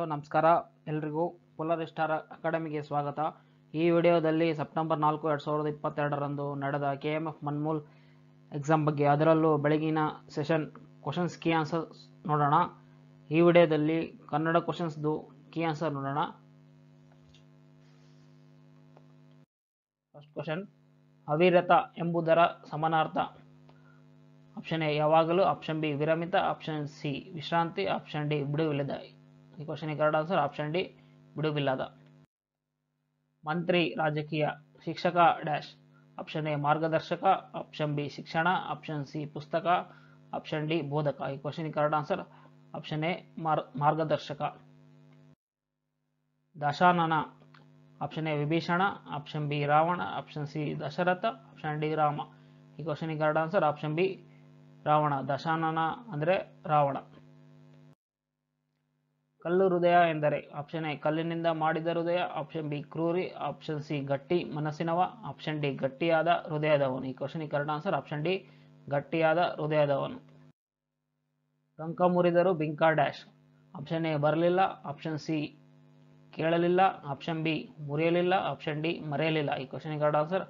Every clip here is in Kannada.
ಹಲೋ ನಮಸ್ಕಾರ ಎಲ್ರಿಗೂ ಪೋಲಾರ್ ಸ್ಟಾರ್ ಅಕಾಡೆಮಿಗೆ ಸ್ವಾಗತ ಈ ವಿಡಿಯೋದಲ್ಲಿ ಸೆಪ್ಟೆಂಬರ್ ನಾಲ್ಕು ಎರಡು ಸಾವಿರದ ಇಪ್ಪತ್ತೆರಡರಂದು ನಡೆದ K M F Manmul exam ಬಗ್ಗೆ ಅದರಲ್ಲೂ ಬೆಳಗಿನ ಸೆಷನ್ ಕ್ವಶನ್ಸ್ ಕೀ ಆನ್ಸರ್ ನೋಡೋಣ ಈ ವಿಡಿಯೋದಲ್ಲಿ ಕನ್ನಡ ಕ್ವಶನ್ಸ್ದು ಕೀ ಆನ್ಸರ್ ನೋಡೋಣ ಫಸ್ಟ್ ಕ್ವಶನ್ ಅವಿರತ ಎಂಬುದರ ಸಮಾನಾರ್ಥ ಆಪ್ಷನ್ ಎ ಯಾವಾಗಲೂ ಆಪ್ಷನ್ ಬಿ ವಿರಮಿತ ಆಪ್ಷನ್ ಸಿ ವಿಶ್ರಾಂತಿ ಆಪ್ಷನ್ ಡಿ ಬಿಡುವಿಲ್ಲದ ಈ ಕ್ವಶನ್ಗೆ ಕರೆಕ್ಟ್ ಆನ್ಸರ್ ಆಪ್ಷನ್ ಡಿ ಬಿಡುವಿಲ್ಲದ ಮಂತ್ರಿ ರಾಜಕೀಯ ಶಿಕ್ಷಕ ಡ್ಯಾಶ್ ಆಪ್ಷನ್ ಎ ಮಾರ್ಗದರ್ಶಕ ಆಪ್ಷನ್ ಬಿ ಶಿಕ್ಷಣ ಆಪ್ಷನ್ ಸಿ ಪುಸ್ತಕ ಆಪ್ಷನ್ ಡಿ ಬೋಧಕ ಈ ಕ್ವಶನ್ಗೆ ಕರೆಕ್ಟ್ ಆನ್ಸರ್ ಆಪ್ಷನ್ ಎ ಮಾರ್ಗದರ್ಶಕ Dashanana option A Vibhishana option B Ravana option C Dasharatha option D Rama ಈ ಕ್ವಶನ್ಗೆ correct answer option B Ravana Dashanana ಅಂದರೆ ರಾವಣ ಕಲ್ಲು ಹೃದಯ ಎಂದರೆ ಆಪ್ಷನ್ ಎ ಕಲ್ಲಿನಿಂದ ಮಾಡಿದ ಹೃದಯ ಆಪ್ಷನ್ ಬಿ ಕ್ರೂರಿ ಆಪ್ಷನ್ ಸಿ ಗಟ್ಟಿ ಮನಸ್ಸಿನವ ಆಪ್ಷನ್ ಡಿ ಗಟ್ಟಿಯಾದ ಹೃದಯದವನು ಈ question correct answer option D ಗಟ್ಟಿಯಾದ ಹೃದಯದವನು ಟಂಕ ಮುರಿದರು ಬಿಂಕಾ ಡ್ಯಾಶ್ ಆಪ್ಷನ್ ಎ ಬರಲಿಲ್ಲ ಆಪ್ಷನ್ ಸಿ ಕೇಳಲಿಲ್ಲ ಆಪ್ಷನ್ ಬಿ ಮುರಿಯಲಿಲ್ಲ ಆಪ್ಷನ್ ಡಿ ಮರೆಯಲಿಲ್ಲ ಈ question correct answer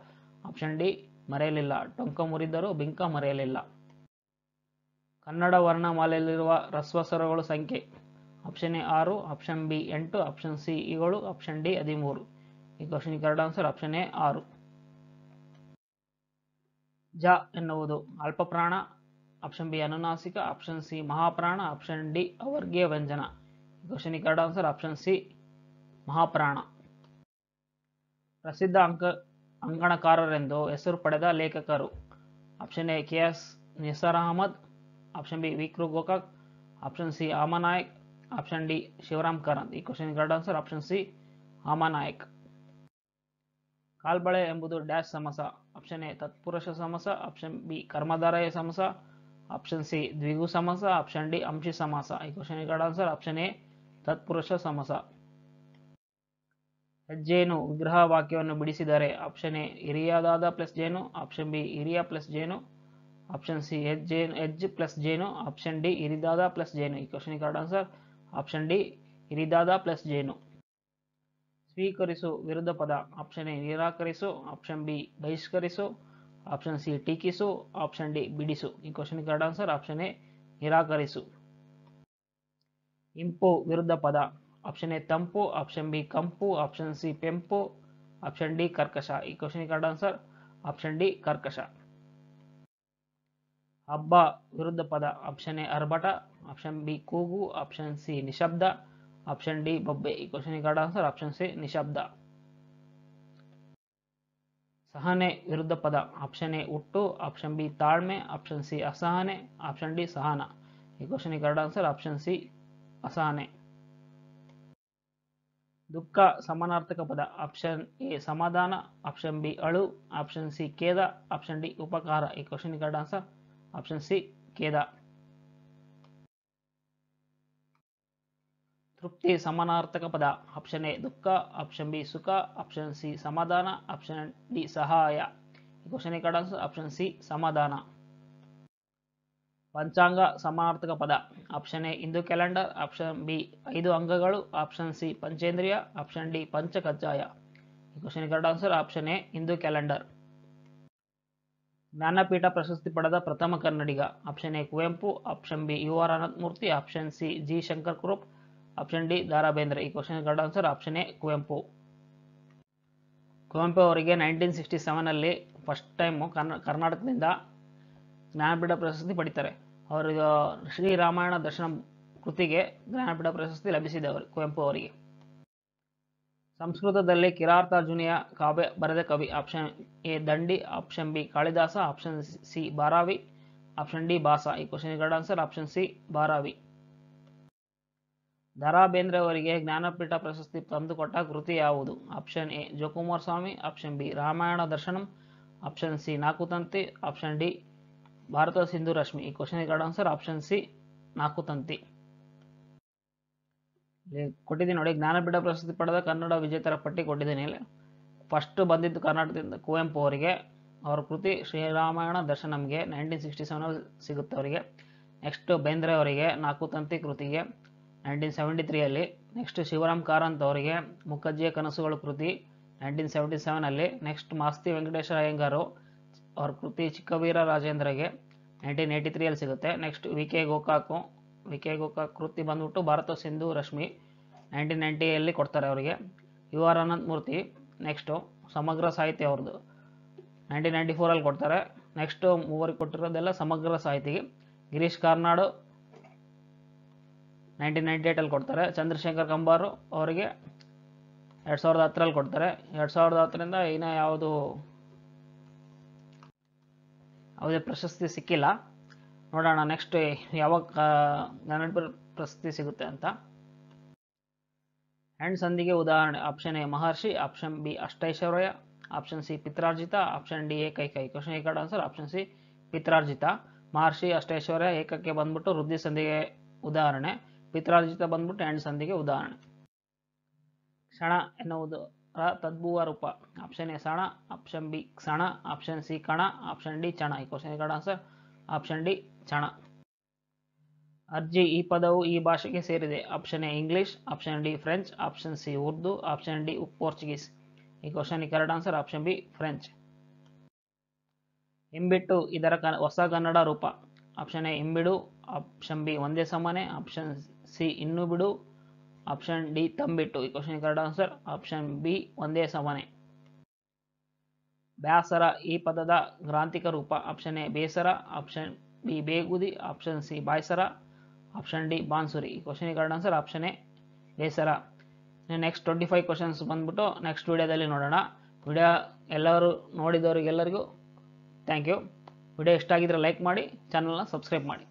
option D ಮರೆಯಲಿಲ್ಲ ಟೊಂಕ ಮುರಿದರು ಬಿಂಕ ಮರೆಯಲಿಲ್ಲ ಕನ್ನಡ ವರ್ಣಮಾಲೆಯಲ್ಲಿರುವ ರಸ್ವಸರಗಳ ಸಂಖ್ಯೆ ಆಪ್ಷನ್ ಎ ಆರು ಆಪ್ಷನ್ ಬಿ ಎಂಟು ಆಪ್ಷನ್ ಸಿ ಏಳು ಆಪ್ಷನ್ ಡಿ ಹದಿಮೂರು ಈ question correct answer option A ಆರು ಜ ಎನ್ನುವುದು ಅಲ್ಪಪ್ರಾಣ ಆಪ್ಷನ್ ಬಿ ಅನುನಾಸಿಕ ಆಪ್ಷನ್ ಸಿ ಮಹಾಪ್ರಾಣ ಆಪ್ಷನ್ ಡಿ ಅವರ್ಗೀಯ ವ್ಯಂಜನ question correct answer option C ಮಹಾಪ್ರಾಣ ಪ್ರಸಿದ್ಧ ಅಂಕ ಅಂಕಣಕಾರರೆಂದು ಹೆಸರು ಪಡೆದ ಲೇಖಕರು option A K S Nisar Ahmad option B ವಿಕ್ರು Gokak option C Hamanayak option D Shivaram Karanth ಈ question correct answer option C Hamanayak ಕಾಲ್ಬಳೆ ಎಂಬುದು ಡ್ಯಾಶ್ ಸಮಸ ಆಪ್ಷನ್ ಎ ತತ್ಪುರುಷ ಸಮಸ ಆಪ್ಷನ್ ಬಿ ಕರ್ಮಧಾರಯ ಸಮಸ ಆಪ್ಷನ್ ಸಿ ದ್ವಿಗು ಸಮಸ ಆಪ್ಷನ್ ಡಿ ಅಂಶಿ ಸಮಾಸ ಈ question correct answer option A ತತ್ಪುರುಷ ಸಮಸ ಹೆಜ್ಜೇನು ವಿಗ್ರಹ ವಾಕ್ಯವನ್ನು ಬಿಡಿಸಿದರೆ ಆಪ್ಷನ್ ಎ ಹಿರಿಯಾದಾದ ಪ್ಲಸ್ ಜೇನು ಆಪ್ಷನ್ ಬಿ ಹಿರಿಯ ಪ್ಲಸ್ ಜೇನು ಆಪ್ಷನ್ ಸಿ ಹೆಜ್ಜೆ ಹೆಜ್ ಪ್ಲಸ್ ಜೇನು ಆಪ್ಷನ್ ಡಿ ಹಿರಿದಾದ ಪ್ಲಸ್ ಜೇನು ಈ question correct answer option D ಇರಿದಾದ ಪ್ಲಸ್ ಜೇನು ಸ್ವೀಕರಿಸು ವಿರುದ್ಧ ಪದ ಆಪ್ಷನ್ ಎ ನಿರಾಕರಿಸು ಆಪ್ಷನ್ ಬಿ ಬಹಿಷ್ಕರಿಸು ಆಪ್ಷನ್ ಸಿ ಟೀಕಿಸು ಆಪ್ಷನ್ ಡಿ ಬಿಡಿಸು ಈ question correct answer option A ನಿರಾಕರಿಸು ಇಂಪು ವಿರುದ್ಧ ಪದ ಆಪ್ಷನ್ ಎ ತಂಪು ಆಪ್ಷನ್ ಬಿ ಕಂಪು ಆಪ್ಷನ್ ಸಿ ಪೆಂಪು ಆಪ್ಷನ್ ಡಿ ಕರ್ಕಶ ಈ question correct answer option D ಕರ್ಕಶ ಹಬ್ಬ ವಿರುದ್ಧ ಪದ ಆಪ್ಷನ್ ಎ ಅರ್ಭಟ ಆಪ್ಷನ್ ಬಿ ಕೂಗು ಆಪ್ಷನ್ ಸಿ ನಿಶಬ್ದ ಆಪ್ಷನ್ ಡಿ ಬೊಬ್ಬೆ ಈ question correct answer option C ನಿಶಬ್ದ ಸಹನೆ ವಿರುದ್ಧ ಪದ ಆಪ್ಷನ್ ಎ ಹುಟ್ಟು ಆಪ್ಷನ್ ಬಿ ತಾಳ್ಮೆ ಆಪ್ಷನ್ ಸಿ ಅಸಹನೆ ಆಪ್ಷನ್ ಡಿ ಸಹನ ಈ question correct answer option C ಅಸಹನೆ ದುಃಖ ಸಮಾನಾರ್ಥಕ ಪದ ಆಪ್ಷನ್ ಎ ಸಮಾಧಾನ ಆಪ್ಷನ್ ಬಿ ಅಳು ಆಪ್ಷನ್ ಸಿ ಕೇದ ಆಪ್ಷನ್ ಡಿ ಉಪಕಾರ ಈ question correct answer option C ಖೇದ ತೃಪ್ತಿ ಸಮಾನಾರ್ಥಕ ಪದ ಆಪ್ಷನ್ ಎ ದುಃಖ ಆಪ್ಷನ್ ಬಿ ಸುಖ ಆಪ್ಷನ್ ಸಿ ಸಮಾಧಾನ ಆಪ್ಷನ್ ಡಿ ಸಹಾಯ ಈ ಕ್ವಶನ್ ಆನ್ಸರ್ ಆಪ್ಷನ್ ಸಿ ಸಮಾಧಾನ ಪಂಚಾಂಗ ಸಮಾನಾರ್ಥಕ ಪದ option A Hindu calendar option B ಐದು ಅಂಗಗಳು ಆಪ್ಷನ್ ಸಿ ಪಂಚೇಂದ್ರಿಯ ಆಪ್ಷನ್ ಡಿ ಪಂಚಕಜ್ಜಾಯ ಈ question correct answer option A Hindu calendar Jnanpith ಪ್ರಶಸ್ತಿ ಪಡೆದ ಪ್ರಥಮ Kannadiga option A Kuvempu option B U R Ananthamurthy option C G Shankar Kurup option D Dara Bendre ಈ question correct answer option A Kuvempu Kuvempu ಅವರಿಗೆ ನೈನ್ಟೀನ್ ಸಿಕ್ಸ್ಟಿ ಸೆವೆನಲ್ಲಿ ಫಸ್ಟ್ ಟೈಮು ಕರ್ನಾಟಕದಿಂದ ಜ್ಞಾನಪೀಠ ಪ್ರಶಸ್ತಿ ಪಡಿತಾರೆ ಅವರಿಗೆ ಶ್ರೀರಾಮಾಯಣ ದರ್ಶನ ಕೃತಿಗೆ ಜ್ಞಾನಪೀಠ ಪ್ರಶಸ್ತಿ ಲಭಿಸಿದೆ ಅವರು ಕುವೆಂಪು ಅವರಿಗೆ ಸಂಸ್ಕೃತದಲ್ಲಿ ಕಿರಾತಾರ್ಜುನಿಯ ಕಾವ್ಯ ಬರೆದ ಕವಿ option A Dandi option B Kalidasa option C Bharavi option D Bhasa ಈ question correct answer option C Bharavi Dara Bendre ಅವರಿಗೆ ಜ್ಞಾನಪೀಠ ಪ್ರಶಸ್ತಿ ತಂದುಕೊಟ್ಟ ಕೃತಿ ಯಾವುದು option A Jokumar Swamy option B Ramayana Darshanam option C Tanti option D Bharata Sindhu Rashmi ಈ question correct answer option C Tanti ಕೊಟ್ಟಿದ್ದೀನಿ ನೋಡಿ ಜ್ಞಾನಪೀಠ ಪ್ರಶಸ್ತಿ ಪಡೆದ ಕನ್ನಡ ವಿಜೇತರ ಪಟ್ಟಿ ಕೊಟ್ಟಿದ್ದೀನಿ ಇಲ್ಲಿ ಫಸ್ಟ್ ಬಂದಿದ್ದು ಕರ್ನಾಟಕದಿಂದ ಕುವೆಂಪು ಅವರಿಗೆ ಅವ್ರ ಕೃತಿ ಶ್ರೀರಾಮಾಯಣ ದರ್ಶನಂಗೆ ನೈನ್ಟೀನ್ ಸಿಕ್ಸ್ಟಿ ಸೆವೆನಲ್ಲಿ ಸಿಗುತ್ತೆ ಅವರಿಗೆ ನೆಕ್ಸ್ಟ್ ಬೇಂದ್ರೆ ಅವರಿಗೆ ನಾಲ್ಕು ತಂತಿ ಕೃತಿಗೆ ನೈನ್ಟೀನ್ ಸೆವೆಂಟಿ ತ್ರೀಯಲ್ಲಿ ನೆಕ್ಸ್ಟ್ ಶಿವರಾಮ್ ಕಾರಂತ್ ಅವರಿಗೆ ಮುಖಜ್ಜಿಯ ಕನಸುಗಳು ಕೃತಿ ನೈನ್ಟೀನ್ ಸೆವೆಂಟಿ ಸೆವೆನಲ್ಲಿ ನೆಕ್ಸ್ಟ್ ಮಾಸ್ತಿ ವೆಂಕಟೇಶ್ವರ ಅಯ್ಯಂಗಾರು ಅವ್ರ ಕೃತಿ ಚಿಕ್ಕವೀರ ರಾಜೇಂದ್ರಗೆ ನೈನ್ಟೀನ್ ಏಯ್ಟಿ ತ್ರೀಯಲ್ಲಿ ಸಿಗುತ್ತೆ next V K Gokak V K Gokak ಕೃತಿ ಬಂದ್ಬಿಟ್ಟು ಭಾರತ ಸಿಂಧು ರಶ್ಮಿ ನೈನ್ಟೀನ್ ಅಲ್ಲಿ ಕೊಡ್ತಾರೆ ಅವರಿಗೆ U R Ananth Murthy next ಸಮಗ್ರ ಸಾಹಿತ್ಯ ಅವ್ರದ್ದು ನೈನ್ಟೀನ್ ನೈಂಟಿ ಫೋರಲ್ಲಿ ಕೊಡ್ತಾರೆ ನೆಕ್ಸ್ಟು ಮೂವರಿಗೆ ಕೊಟ್ಟಿರೋದೆಲ್ಲ ಸಮಗ್ರ ಸಾಹಿತಿಗೆ ಗಿರೀಶ್ ಕಾರ್ನಾಡು ನೈನ್ಟೀನ್ ನೈಂಟಿ ಏಟಲ್ಲಿ ಕೊಡ್ತಾರೆ ಚಂದ್ರಶೇಖರ್ ಕಂಬಾರು ಅವರಿಗೆ ಎರಡು ಸಾವಿರದ ಹತ್ತರಲ್ಲಿ ಕೊಡ್ತಾರೆ ಎರಡು ಸಾವಿರದ ಹತ್ತರಿಂದ ಇನ್ನೂ ಯಾವುದು ಯಾವುದೇ ಪ್ರಶಸ್ತಿ ಸಿಕ್ಕಿಲ್ಲ ನೋಡೋಣ ನೆಕ್ಸ್ಟ್ ಯಾವಾಗ ಕನ್ನಡ ಪ್ರಶಸ್ತಿ ಸಿಗುತ್ತೆ ಅಂತ ಹೆಣ್ ಸಂಧಿಗೆ ಉದಾಹರಣೆ ಆಪ್ಷನ್ ಎ ಮಹರ್ಷಿ ಆಪ್ಷನ್ ಬಿ ಅಷ್ಟೈಶ್ವರ್ಯ ಆಪ್ಷನ್ ಸಿ ಪಿತ್ರಾರ್ಜಿತ ಆಪ್ಷನ್ ಡಿ ಏಕೈಕೈ ಕ್ವಶನ್ ಏಕಾಡ್ ಆನ್ಸರ್ ಆಪ್ಷನ್ ಸಿ ಪಿತ್ರಾರ್ಜಿತ ಮಹರ್ಷಿ ಅಷ್ಟೈಶ್ವರ್ಯ ಏಕಕ್ಕೆ ಬಂದ್ಬಿಟ್ಟು ವೃದ್ಧಿ ಸಂಧಿಗೆ ಉದಾಹರಣೆ ಪಿತ್ರಾರ್ಜಿತ ಬಂದ್ಬಿಟ್ಟು ಹೆಣ್ ಸಂಧಿಗೆ ಉದಾಹರಣೆ ಕ್ಷಣ ಎನ್ನುವುದು ರ ತದ್ಭುವ ರೂಪ ಆಪ್ಷನ್ ಎ ಸಣ ಆಪ್ಷನ್ ಬಿ ಕ್ಷಣ ಆಪ್ಷನ್ ಸಿ ಕಣ ಆಪ್ಷನ್ ಡಿ ಚಣ ಈ ಕ್ವಶನ್ ಏಕಡ ಆನ್ಸರ್ ಆಪ್ಷನ್ ಡಿ ಚಣ ಅರ್ಜಿ ಈ ಪದವು ಈ ಭಾಷೆಗೆ ಸೇರಿದೆ option A English option D French option C Urdu option D Portuguese ಈ question correct answer option B French ಇಂಬಿಟ್ಟು ಇದರ ಕ ಹೊಸ ಕನ್ನಡ ರೂಪ ಆಪ್ಷನ್ ಎ ಇಂಬಿಡು ಆಪ್ಷನ್ ಬಿ ಒಂದೇ ಸಮಾನೆ ಆಪ್ಷನ್ ಸಿ ಇನ್ನು ಬಿಡು ಆಪ್ಷನ್ ಡಿ ತಂಬಿಟ್ಟು ಈ question correct answer option B ಒಂದೇ ಸಮಾನೆ ಬ್ಯಾಸರ ಈ ಪದದ ಗ್ರಾಂಥಿಕ ರೂಪ ಆಪ್ಷನ್ ಎ ಬೇಸರ ಆಪ್ಷನ್ ಬಿ ಬೇಗುದಿ ಆಪ್ಷನ್ ಸಿ ಬಾಯ್ಸರ ಆಪ್ಷನ್ ಡಿ ಬಾನ್ಸುರಿ ಈ ಕ್ವಶನಿಗೆ ಕರೆಕ್ಟ್ ಆನ್ಸರ್ ಆಪ್ಷನ್ ಎ ಬೇಸರ ನೆಕ್ಸ್ಟ್ ಟ್ವೆಂಟಿ ಫೈವ್ ಕ್ವಶನ್ಸ್ ಬಂದ್ಬಿಟ್ಟು ನೆಕ್ಸ್ಟ್ ವಿಡಿಯೋದಲ್ಲಿ ನೋಡೋಣ ವಿಡಿಯೋ ಎಲ್ಲರೂ ನೋಡಿದವರಿಗೆಲ್ಲರಿಗೂ ಥ್ಯಾಂಕ್ ಯು ವಿಡಿಯೋ ಇಷ್ಟ ಆಗಿದ್ರೆ ಲೈಕ್ ಮಾಡಿ ಚಾನಲ್ನ ಸಬ್ಸ್ಕ್ರೈಬ್ ಮಾಡಿ